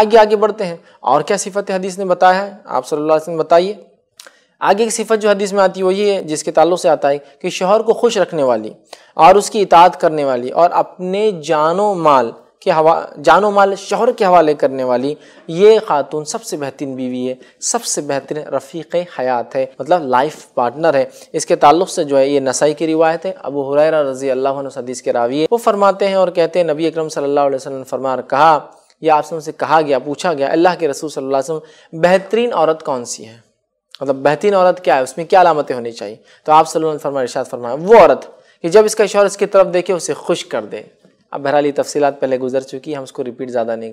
آگے آگے بڑھتے ہیں اور کیا صفت حدیث نے بتایا ہے آپ صلی اللہ علیہ وسلم بتائیے آگے کی صفت جو حدیث میں آتی ہے وہ یہ ہے جس کے تعلق سے آتا ہے کہ شوہر کو خوش رکھنے والی اور اس کی اطاعت کرنے والی اور اپنے جان و مال کے جان و مال شوہر کے حوالے کرنے والی یہ خاتون سب سے بہترین بیوی ہے سب سے بہترین رفیق حیات ہے مطلب لائف پارٹنر ہے اس کے تعلق سے جو ہے یہ نسائی کی روایت ہے ابو حریرہ رضی اللہ عنہ حدیث کے راوی ہے وہ فرماتے ہیں اور کہتے ہیں نبی اکرم صلی اللہ علیہ وسلم فرمار کہا یا آپ سے ان سے کہا گیا پوچھا گیا اللہ کے رسول صلی اللہ علیہ وسلم بہترین عورت کون سی ہے مطلب بہترین عورت کیا ہے اس میں کیا علامتیں ہونی چاہیے تو آپ صلی اللہ علیہ وسلم ارشاد فرمایا وہ عورت کہ جب اس کا شوہر اس کی طرف دیکھے اسے خوش کر دے اب بہرحال یہ تفصیلات پہلے گزر چکی ہم اس کو ریپیٹ زیادہ نہیں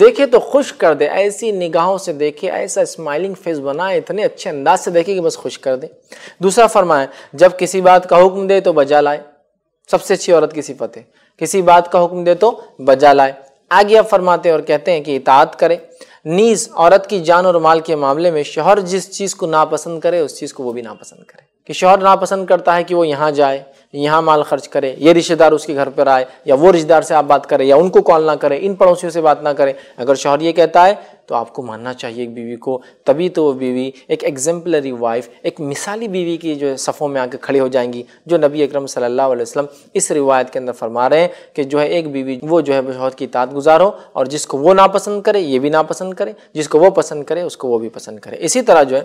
دیکھے تو خوش کر دے ایسی نگاہوں سے دیکھے ایسا اسمائلنگ فیس بنائے اتنے اچھے انداز سے دیکھے کہ بس خوش کر دے دوسرا فرمائے جب کسی بات کا حکم دے تو بجا لائے سب سے اچھی عورت کی صفت ہے کسی بات کا حکم دے تو بجا لائے آگیا فرماتے اور کہتے ہیں کہ اطاعت کرے نیز عورت کی جان اور مال کے معاملے میں شوہر جس چیز کو ناپسند کرے اس چیز کو وہ بھی ناپسند کرے کہ شوہر ناپسند کرتا ہے کہ وہ یہاں جائے یہاں مال خرچ کرے یہ رشتہ دار اس کے گھر پر آئے یا وہ رشتہ دار سے آپ بات کریں یا ان کو کال نہ کریں ان پڑوسیوں سے بات نہ کریں اگر شوہر یہ کہتا ہے تو آپ کو ماننا چاہیے ایک بیوی کو تبھی تو وہ بیوی ایک ایگزمپلری وائف ایک مثالی بیوی کی جو صفوں میں آ کے کھڑی ہو جائیں گی جو نبی اکرم صلی اللہ علیہ وسلم اس روایت کے اندر فرما رہے ہیں کہ جو ہے ایک بیوی وہ جو ہے شوہر کی اطاعت گزار ہو اور جس کو وہ ناپسند کرے یہ بھی ناپسند کرے جس کو وہ پسند کرے اس کو وہ بھی پسند کرے اسی طرح جو ہے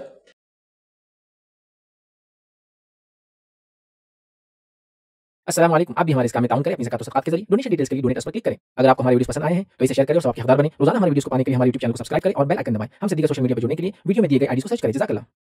السلام علیکم آپ بھی ہمارے اس کام میں تعاون کریں اپنی زکات و صدقات کے ذریعے ڈونیشن ڈیٹیلس کے لیے ڈونیٹ اس پر کلک کریں اگر آپ کو ہمارے ویڈیوز پسند آئے ہیں تو اسے شیئر کریں اور آپ کے حقدار بنیں روزانہ ہمارے ویڈیوز کو پانے کے لیے ہمارے یوٹیوب چینل کو سبسکرائب کریں اور بیل آئکن دبائیں ہم سے دیگر سوشل میڈیا پر جڑنے کے لیے ویڈیو میں دیے گئے آئی ڈی کو سرچ کریں جزاک اللہ